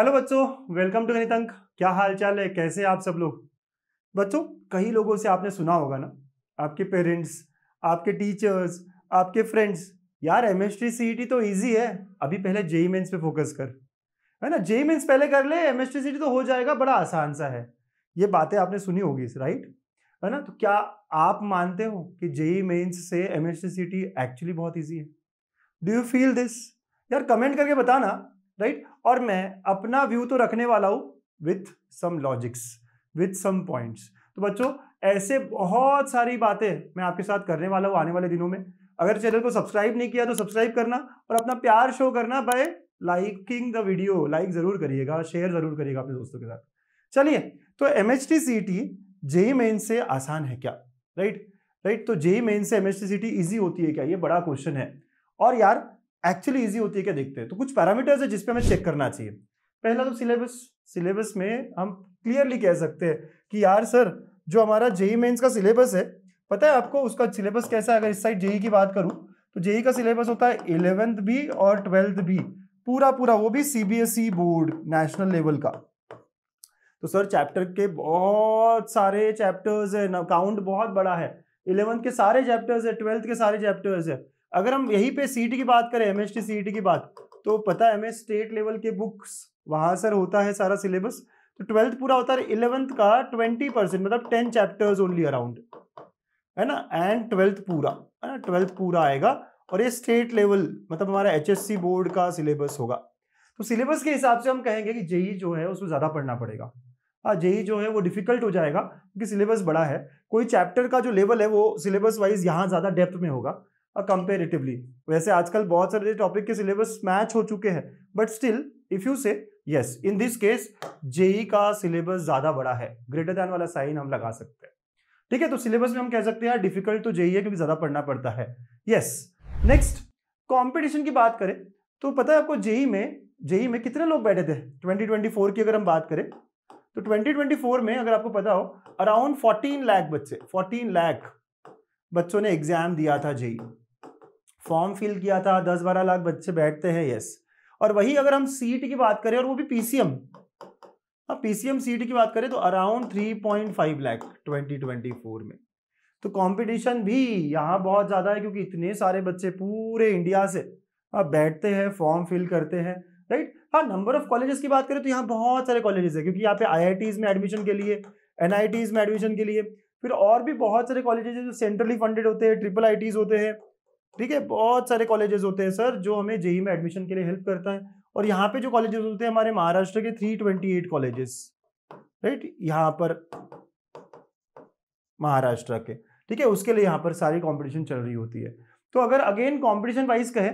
Hello बच्चों welcome to गणित अंक क्या हाल चाल है कैसे आप सब लोग बच्चों कई लोगों से आपने सुना होगा ना आपके पेरेंट्स आपके टीचर्स आपके फ्रेंड्स यार M S T C T तो ईजी है अभी पहले जेई मेन्स e पे फोकस कर है ना जेई मेन्स e पहले कर ले M S T C T तो हो जाएगा बड़ा आसान सा है ये बातें आपने सुनी होगी राइट है ना तो क्या आप मानते हो कि जेई मेन्स e से M S T C T actually बहुत ईजी है डू यू फील दिस यार कमेंट करके बताना राइट और मैं अपना व्यू तो रखने वाला हूँ with some logics with some points तो बच्चों ऐसे बहुत सारी बातें मैं आपके साथ करने वाला हूँ आने वाले दिनों में अगर चैनल को सब्सक्राइब नहीं किया तो सब्सक्राइब करना और अपना प्यार शो करना by liking the video like ज़रूर करिएगा शेयर ज़रूर करिएगा अपने दोस्तों के साथ चलिए तो M H T C T JEE main से आसान है क्या राइट राइट तो जेई मेन से M H T C T easy होती है क्या ये बड़ा क्वेश्चन है और यार एक्चुअली ईजी होती है क्या देखते हैं तो कुछ पैरामीटर्स है जिसपे हमें चेक करना चाहिए पहला तो सिलेबस सिलेबस में हम क्लियरली कह सकते हैं कि यार सर जो हमारा जेई मेन्स e का सिलेबस है पता है आपको उसका सिलेबस कैसा है अगर इस साइड जेई e की बात करूँ तो जेई e का सिलेबस होता है इलेवेंथ भी और ट्वेल्थ भी पूरा पूरा वो भी सीबीएसई बोर्ड नेशनल लेवल का तो सर चैप्टर के बहुत सारे चैप्टर्स है काउंट बहुत बड़ा है इलेवेंथ के सारे चैप्टर्स है ट्वेल्थ के सारे चैप्टर्स है अगर हम यहीं पे सीट की बात करें एम सीट की बात तो पता है हमें स्टेट लेवल के बुक्स वहां सर होता है सारा सिलेबस तो ट्वेल्थ पूरा होता है इलेवंथ का ट्वेंटी परसेंट मतलब टेन चैप्टर्स ओनली अराउंड है ना एंड ट्वेल्थ पूरा है ना ट्वेल्थ पूरा आएगा और ये स्टेट लेवल मतलब हमारा एच बोर्ड का सिलेबस होगा तो सिलेबस के हिसाब से हम कहेंगे कि जेई e जो है उसको ज़्यादा पढ़ना पड़ेगा हाँ जेई e जो है वो डिफिकल्ट हो जाएगा क्योंकि सिलेबस बड़ा है कोई चैप्टर का जो लेवल है वो सिलेबस वाइज यहाँ ज़्यादा डेप्थ में होगा कंपेरेटिवली वैसे आजकल बहुत सारे टॉपिक के सिलेबस मैच हो चुके हैं but still if you say yes in this case JEE का सिलेबस ज्यादा बड़ा है ग्रेटर दैन वाला साइन हम लगा सकते हैं ठीक है तो सिलेबस में हम कह सकते हैं डिफिकल्ट तो जेई e है क्योंकि ज्यादा पढ़ना पड़ता है यस नेक्स्ट कॉम्पिटिशन की बात करें तो पता है आपको जेई e में जेई e में कितने लोग बैठे थे 2024 की अगर हम बात करें तो 2024 में अगर आपको पता हो अराउंड 14 लाख बच्चे 14 लाख बच्चों ने एग्जाम दिया था जेई फॉर्म फिल किया था दस बारह लाख बच्चे बैठते हैं यस और वही अगर हम सीट की बात करें और वो भी पीसीएम अब पीसीएम सीट की बात करें तो around three point twenty twenty four में तो कंपटीशन भी यहाँ बहुत ज़्यादा है क्योंकि इतने सारे बच्चे पूरे इंडिया से अब बैठते हैं फॉर्म फिल करते हैं राइट हाँ नंबर ऑफ कॉलेजेस की बात करें तो यहाँ बहुत सारे कॉलेजेस है क्योंकि यहाँ पे आई में एडमिशन के लिए एन में एडमिशन के लिए फिर और भी बहुत सारे कॉलेजेस जो सेंट्रली फंडेड होते हैं ट्रिपल आई होते हैं ठीक है बहुत सारे कॉलेजेस होते हैं सर जो हमें जेई में एडमिशन के लिए हेल्प करता है और यहाँ पे जो कॉलेजेस होते हैं हमारे महाराष्ट्र के three twenty eight colleges right यहाँ पर महाराष्ट्र के ठीक है उसके लिए यहाँ पर सारी कॉम्पिटिशन चल रही होती है तो अगर अगेन कॉम्पिटिशन वाइज कहे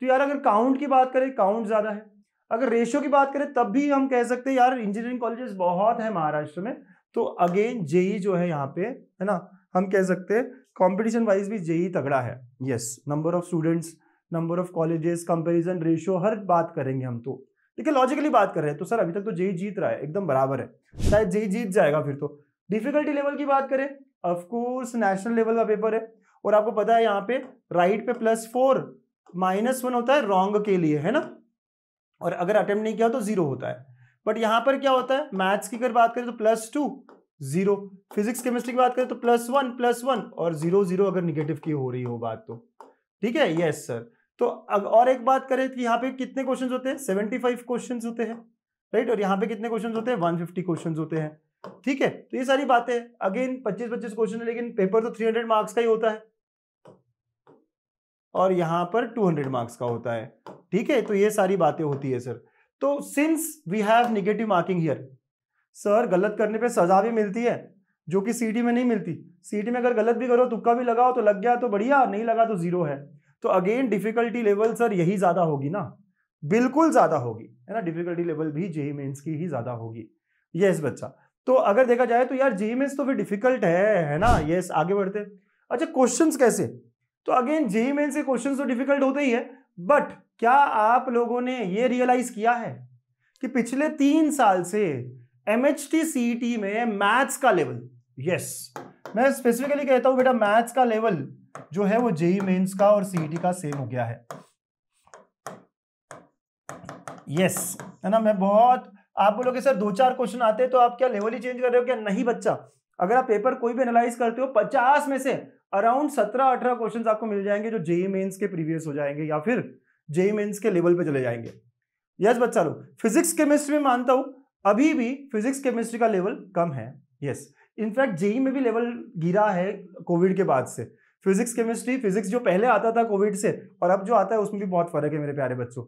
तो यार अगर काउंट की बात करें काउंट ज़्यादा है अगर रेशियो की बात करें तब भी हम कह सकते हैं यार इंजीनियरिंग कॉलेजेस बहुत है महाराष्ट्र में तो अगेन जेई जो है यहाँ पे है ना हम कह सकते हैं कॉम्पिटिशन वाइज भी जेई तगड़ा है yes number of students number of colleges comparison ratio हर बात करेंगे हम तो देखिए लॉजिकली बात कर रहे हैं तो सर अभी तक तो जेई जीत रहा है एकदम बराबर है शायद जेई जीत जाएगा फिर तो डिफिकल्टी लेवल की बात करें ऑफकोर्स नेशनल लेवल का पेपर है और आपको पता है यहाँ पे राइट पे प्लस फोर माइनस वन होता है रॉन्ग के लिए है ना और अगर अटेम्प्ट नहीं किया तो जीरो होता है बट यहाँ पर क्या होता है मैथ्स की अगर बात करें तो plus two zero physics chemistry की बात करें तो प्लस वन प्लस वन और जीरो जीरो अगर निगेटिव की हो रही हो बात तो ठीक है यस सर तो और एक बात करें कि यहाँ पे कितने क्वेश्चन होते हैं सेवेंटी फाइव क्वेश्चन होते हैं राइट और यहाँ पे कितने क्वेश्चन होते हैं वन फिफ्टी क्वेश्चन होते हैं ठीक है तो ये सारी बातें अगेन पच्चीस पच्चीस क्वेश्चन है लेकिन पेपर तो थ्री हंड्रेड मार्क्स का ही होता है और यहाँ पर टू हंड्रेड मार्क्स का होता है ठीक है तो ये सारी बातें होती है सर तो since we have negative marking here sir गलत करने पे सजा भी मिलती है जो कि सी में नहीं मिलती सीटी में अगर गलत भी करो तुक्का भी लगाओ तो लग गया तो बढ़िया नहीं लगा तो जीरो है तो अगेन डिफिकल्टी लेवल सर यही ज़्यादा होगी ना बिल्कुल ज़्यादा होगी है ना डिफिकल्टी लेवल भी जेई मेन्स की ही ज़्यादा होगी यस बच्चा तो अगर देखा जाए तो यार जेई मेन्स तो फिर डिफिकल्ट है है ना यस आगे बढ़ते अच्छा क्वेश्चन कैसे तो अगेन जेई मेन्स के क्वेश्चन तो डिफिकल्ट होते ही है बट क्या आप लोगों ने ये रियलाइज किया है कि पिछले तीन साल से M H T C T में मैथ्स का लेवल यस मैं स्पेसिफिकली कहता हूं बेटा मैथ्स का लेवल जो है वो जेई मेन्स e का और सीईटी e का सेम हो गया है यस yes, है ना मैं बहुत आप बोलोगे सर दो चार क्वेश्चन आते हैं तो आप क्या लेवल ही चेंज कर रहे हो क्या नहीं बच्चा अगर आप पेपर कोई भी एनालाइज करते हो पचास में से अराउंड सत्रह अठारह क्वेश्चन आपको मिल जाएंगे जो जेई मेन्स e के प्रीवियस हो जाएंगे या फिर जेई मेन्स के लेवल पे चले जाएंगे यस yes, बच्चा लोग फिजिक्स केमिस्ट्री में मानता हूँ अभी भी फिजिक्स केमिस्ट्री का लेवल कम है यस इनफैक्ट जेई में भी लेवल गिरा है कोविड के बाद से फिजिक्स केमिस्ट्री फिजिक्स जो पहले आता था कोविड से और अब जो आता है उसमें भी बहुत फर्क है मेरे प्यारे बच्चों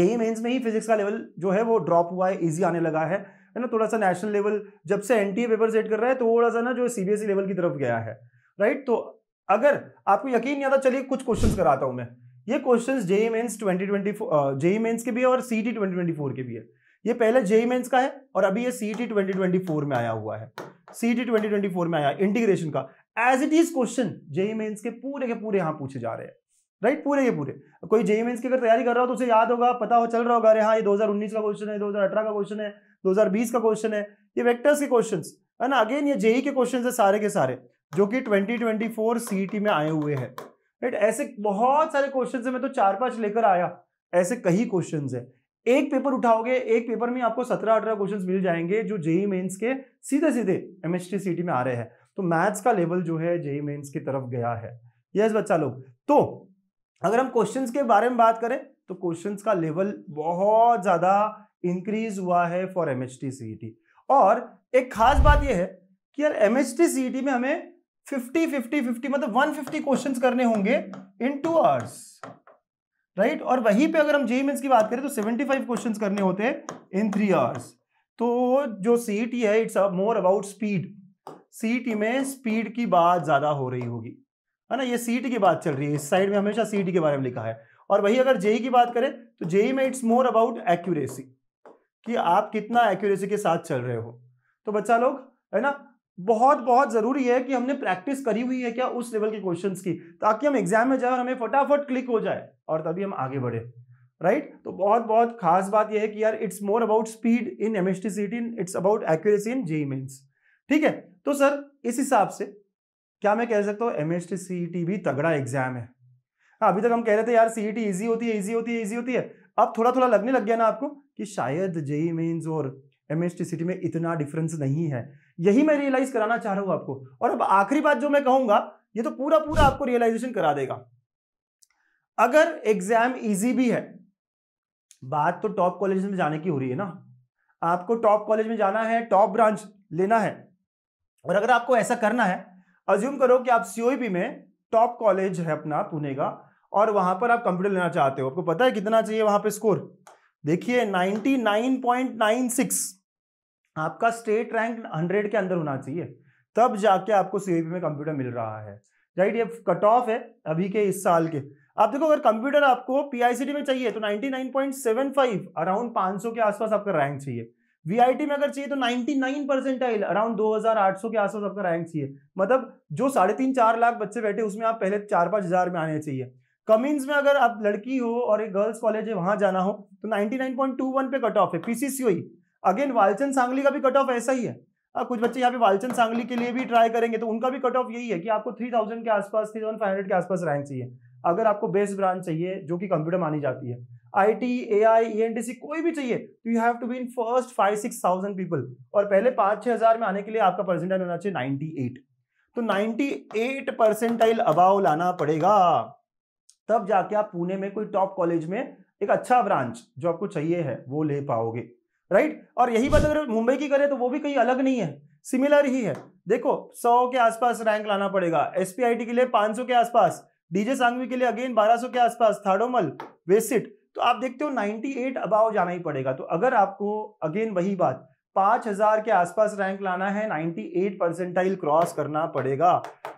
जेई मेन्स में ही फिजिक्स का लेवल जो है वो ड्रॉप हुआ है ईजी आने लगा है है ना थोड़ा सा नेशनल लेवल जब से एन पेपर सेट कर रहा है तो थोड़ा सा ना जो सीबीएसई लेवल e की तरफ गया है राइट तो अगर आपको यकीन नहीं आता चलिए कुछ क्वेश्चन कराता हूँ मैं ये question JEE mains twenty twenty JEE mains के भी है और C T twenty twenty four के भी है ये पहले जेई मेन्स का है और अभी ये सीटी फोर e में आया हुआ है ट्वेंटी फोर e में आया इंटीग्रेशन का as it is question JEE mains के पूरे के पूरे यहाँ पूछे जा रहे हैं राइट पूरे के पूरे कोई जेई मेन्स की अगर तैयारी कर रहा हो तो उसे याद होगा पता हो चल रहा होगा अरे हाँ ये 2019 का क्वेश्चन है 2018 का क्वेश्चन है 2020 का क्वेश्चन है ये वेक्टर्स के क्वेश्चन है ना अगेन ये जेई के क्वेश्चन है सारे के सारे जो कि 2024 टी e में आए हुए हैं राइट ऐसे बहुत सारे क्वेश्चन है मैं तो चार पांच लेकर आया ऐसे कई क्वेश्चन है एक पेपर उठाओगे एक पेपर में आपको सत्रह अठारह क्वेश्चन मिल जाएंगे जो जेई मेन्स e के सीधे सीधे M S T C T में आ रहे हैं तो मैथ्स का लेवल जो है जेई मेन्स e की तरफ गया है यस बच्चा लोग तो अगर हम क्वेश्चन के बारे में बात करें तो क्वेश्चन का लेवल बहुत ज़्यादा इंक्रीज हुआ है फॉर एम एच टी और एक खास बात यह है कि यार एम एच टी में हमें 50 50 50 मतलब 150 क्वेश्चंस करने होंगे इन टू आवर्स राइट और वहीं पे अगर हम जेई मेन्स की बात करें तो 75 क्वेश्चंस करने होते हैं इन थ्री आवर्स तो जो सी है it's more about speed C में स्पीड की बात ज़्यादा हो रही होगी है ना ये सीट की बात चल रही है इस साइड में हमेशा सीट के बारे में लिखा है और वही अगर जेई की बात करें तो जेई में इट्स मोर अबाउट एक्यूरेसी कि आप कितना एक्यूरेसी के साथ चल रहे हो तो बच्चा लोग है ना बहुत बहुत जरूरी है कि हमने प्रैक्टिस करी हुई है क्या उस लेवल के क्वेश्चन की ताकि हम एग्जाम में जाए और हमें फटाफट क्लिक हो जाए और तभी हम आगे बढ़े राइट right? तो बहुत बहुत खास बात यह है कि यार it's more about speed in M S it's about accuracy in JEE mains ठीक है तो सर इस हिसाब से क्या मैं कह सकता हूँ एम एस सी टी भी तगड़ा एग्जाम है हाँ अभी तक हम कह रहे थे यार सी टी इजी होती है ईजी होती है इजी होती है अब थोड़ा थोड़ा लगने लग गया ना आपको कि शायद जेई मेन्स और एम सिटी में इतना डिफरेंस नहीं है यही मैं रियलाइज कराना चाह रहा हूँ आपको और अब आखिरी बात जो मैं कहूंगा ये तो पूरा पूरा आपको रियलाइजेशन करा देगा अगर एग्जाम इजी भी है बात तो टॉप कॉलेज में जाने की हो रही है ना आपको टॉप कॉलेज में जाना है टॉप ब्रांच लेना है और अगर आपको ऐसा करना है अज्यूम करो कि आप सीओईपी e में टॉप कॉलेज है अपना पुणे का और वहां पर आप कंप्यूटर लेना चाहते हो आपको पता है कितना चाहिए वहां पे स्कोर देखिए 99.96 आपका स्टेट रैंक हंड्रेड के अंदर होना चाहिए तब जाके आपको सीएपी में कंप्यूटर मिल रहा है राइट ये कट ऑफ है अभी के इस साल के आप देखो अगर कंप्यूटर आपको पीआईसीटी में चाहिए तो 99.75 अराउंड 500 के आसपास आपका रैंक चाहिए वीआईटी में अगर चाहिए तो 99 परसेंटाइल अराउंड 2800 के आसपास आपका रैंक चाहिए मतलब जो साढ़े तीन चार लाख बच्चे बैठे उसमें आप पहले चार पांच हजार में आने चाहिए कमिंस में अगर आप लड़की हो और एक गर्ल्स कॉलेज है वहां जाना हो तो 99.21 पे कट ऑफ है पीसीसीओई अगेन वालचंद सांगली का भी कट ऑफ ऐसा ही है आ, कुछ बच्चे यहाँ पे वालचंद सांगली के लिए भी ट्राई करेंगे तो उनका भी कट ऑफ यही है कि आपको थ्री थाउजेंड के आसपास थ्री थाउजेंड फाइव हंड्रेड के आसपास रैंक चाहिए अगर आपको बेस्ट ब्रांच चाहिए जो कि कंप्यूटर मानी जाती है I T A I E N T C कोई भी चाहिए तो you have to be in first five six thousand people और पहले पाँच छः हज़ार में आने के लिए आपका परसेंटाइल होना चाहिए नाइनटी एट तो नाइनटी एट परसेंटाइल अबाव लाना पड़ेगा तब जाके आप पुणे में कोई टॉप कॉलेज में एक अच्छा ब्रांच जो आपको चाहिए है वो ले पाओगे राइट और यही बात अगर मुंबई की करें तो वो भी कहीं अलग नहीं है सिमिलर ही है देखो सौ के आसपास रैंक लाना पड़ेगा एसपीआईटी के लिए पांच के आसपास डीजे सांगवी के लिए अगेन बारह के आसपास थाडोमल वेसिट तो आप देखते हो 98 अबाव जाना ही पड़ेगा तो अगर आपको अगेन वही बात 5000 के आसपास रैंक लाना है 98 परसेंटाइल क्रॉस करना पड़ेगा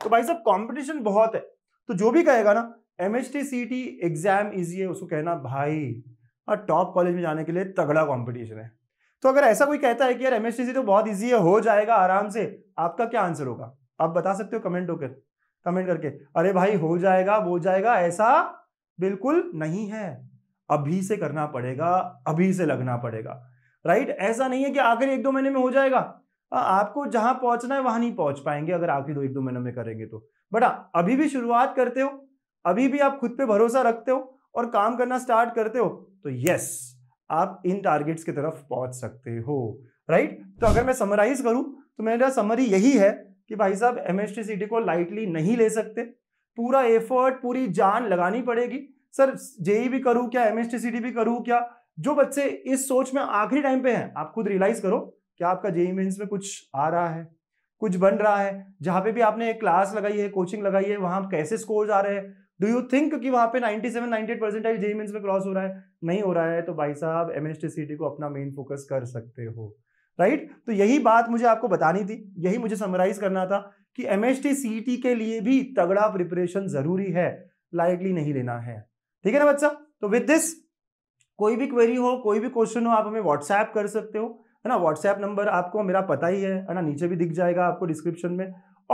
तो भाई साहब कंपटीशन बहुत है तो जो भी कहेगा ना एम एच एग्जाम इजी है उसको कहना भाई टॉप कॉलेज में जाने के लिए तगड़ा कॉम्पिटिशन है तो अगर ऐसा कोई कहता है कि यार एमएससी तो बहुत ईजी है हो जाएगा आराम से आपका क्या आंसर होगा आप बता सकते हो कमेंट होकर कमेंट करके अरे भाई हो जाएगा वो जाएगा ऐसा बिल्कुल नहीं है अभी से करना पड़ेगा अभी से लगना पड़ेगा राइट ऐसा नहीं है कि आखिर एक दो महीने में हो जाएगा आपको जहां पहुंचना है वहां नहीं पहुंच पाएंगे अगर आखिर दो एक दो महीने में करेंगे तो बट हाँ, अभी भी शुरुआत करते हो अभी भी आप खुद पे भरोसा रखते हो और काम करना स्टार्ट करते हो तो यस आप इन टारगेट्स की तरफ पहुंच सकते हो राइट तो अगर मैं समराइज करूं तो मेरा समरी यही है कि भाई साहब M S T T C को लाइटली नहीं ले सकते पूरा एफर्ट पूरी जान लगानी पड़ेगी सर जेई e भी करूं क्या M S T T C भी करूं क्या जो बच्चे इस सोच में आखिरी टाइम पे हैं आप खुद रियलाइज करो कि आपका जेई मेन्स e में कुछ आ रहा है कुछ बन रहा है जहां पे भी आपने एक क्लास लगाई है कोचिंग लगाई है वहां कैसे स्कोर आ रहे हैं डू यू थिंक क्योंकि वहां पे 97 98 परसेंटाइल जेई मीन्स में क्रॉस हो रहा है नहीं हो रहा है तो भाई साहब एम को अपना मेन फोकस कर सकते हो राइट right? तो यही बात मुझे आपको बतानी थी यही मुझे समराइज करना था कि एम के लिए भी तगड़ा प्रिपरेशन जरूरी है लाइटली नहीं लेना है ठीक है ना बच्चा तो विद दिस कोई भी क्वेरी हो कोई भी क्वेश्चन हो आप हमें व्हाट्सएप कर सकते हो है ना व्हाट्सएप नंबर आपको मेरा पता ही है है ना नीचे भी दिख जाएगा आपको डिस्क्रिप्शन में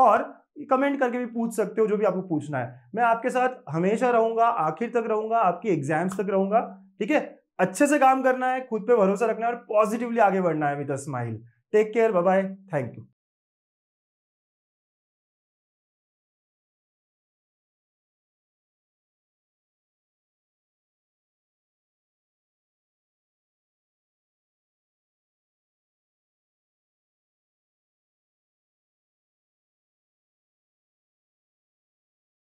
और कमेंट करके भी पूछ सकते हो जो भी आपको पूछना है मैं आपके साथ हमेशा रहूंगा आखिर तक रहूंगा आपकी एग्जाम्स तक रहूंगा ठीक है अच्छे से काम करना है खुद पे भरोसा रखना है और पॉजिटिवली आगे बढ़ना है with a smile take care bye thank you